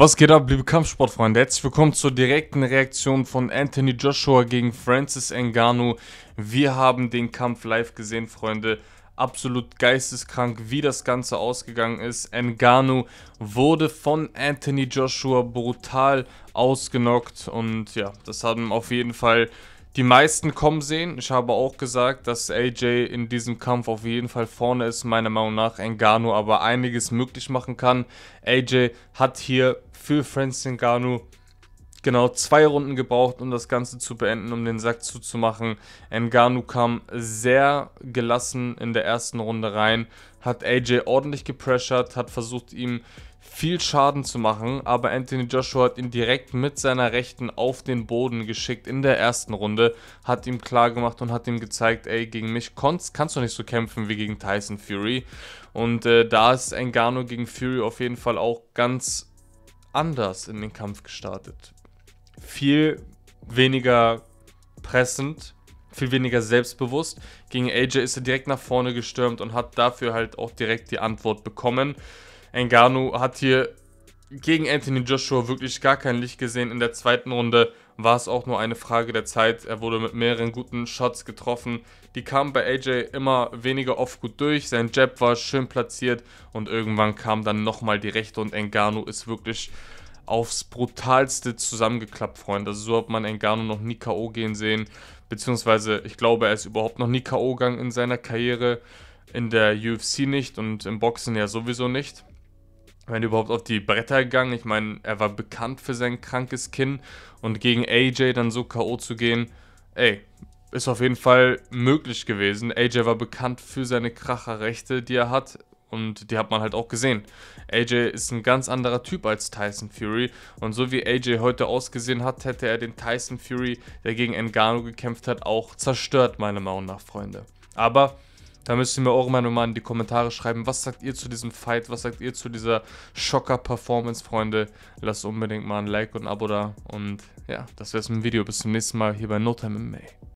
Was geht ab, liebe Kampfsportfreunde? Herzlich willkommen zur direkten Reaktion von Anthony Joshua gegen Francis Ngannou. Wir haben den Kampf live gesehen, Freunde. Absolut geisteskrank, wie das Ganze ausgegangen ist. Ngannou wurde von Anthony Joshua brutal ausgenockt und ja, das haben auf jeden Fall die meisten kommen sehen. Ich habe auch gesagt, dass AJ in diesem Kampf auf jeden Fall vorne ist, meiner Meinung nach Engano aber einiges möglich machen kann. AJ hat hier für Francis Engano genau zwei Runden gebraucht, um das Ganze zu beenden, um den Sack zuzumachen. Engano kam sehr gelassen in der ersten Runde rein, hat AJ ordentlich gepressured, hat versucht, ihm viel Schaden zu machen, aber Anthony Joshua hat ihn direkt mit seiner Rechten auf den Boden geschickt in der ersten Runde, hat ihm klar gemacht und hat ihm gezeigt, ey, gegen mich kannst, kannst du nicht so kämpfen wie gegen Tyson Fury. Und äh, da ist Engano gegen Fury auf jeden Fall auch ganz anders in den Kampf gestartet. Viel weniger pressend, viel weniger selbstbewusst. Gegen AJ ist er direkt nach vorne gestürmt und hat dafür halt auch direkt die Antwort bekommen. Engano hat hier gegen Anthony Joshua wirklich gar kein Licht gesehen. In der zweiten Runde war es auch nur eine Frage der Zeit. Er wurde mit mehreren guten Shots getroffen. Die kamen bei AJ immer weniger oft gut durch. Sein Jab war schön platziert und irgendwann kam dann nochmal die rechte und Engano ist wirklich aufs brutalste zusammengeklappt, Freunde. Also so hat man Engano noch nie K.O. gehen sehen. Beziehungsweise, ich glaube, er ist überhaupt noch nie K.O. gegangen in seiner Karriere. In der UFC nicht und im Boxen ja sowieso nicht wenn überhaupt auf die Bretter gegangen. Ich meine, er war bekannt für sein krankes Kinn und gegen AJ dann so K.O. zu gehen, ey, ist auf jeden Fall möglich gewesen. AJ war bekannt für seine Kracherrechte, die er hat. Und die hat man halt auch gesehen. AJ ist ein ganz anderer Typ als Tyson Fury. Und so wie AJ heute ausgesehen hat, hätte er den Tyson Fury, der gegen Engano gekämpft hat, auch zerstört, meiner Meinung nach, Freunde. Aber da müsst ihr mir eure Meinung mal in die Kommentare schreiben. Was sagt ihr zu diesem Fight? Was sagt ihr zu dieser Schocker-Performance, Freunde? Lasst unbedingt mal ein Like und ein Abo da. Und ja, das wäre es mit dem Video. Bis zum nächsten Mal hier bei No Time MMA.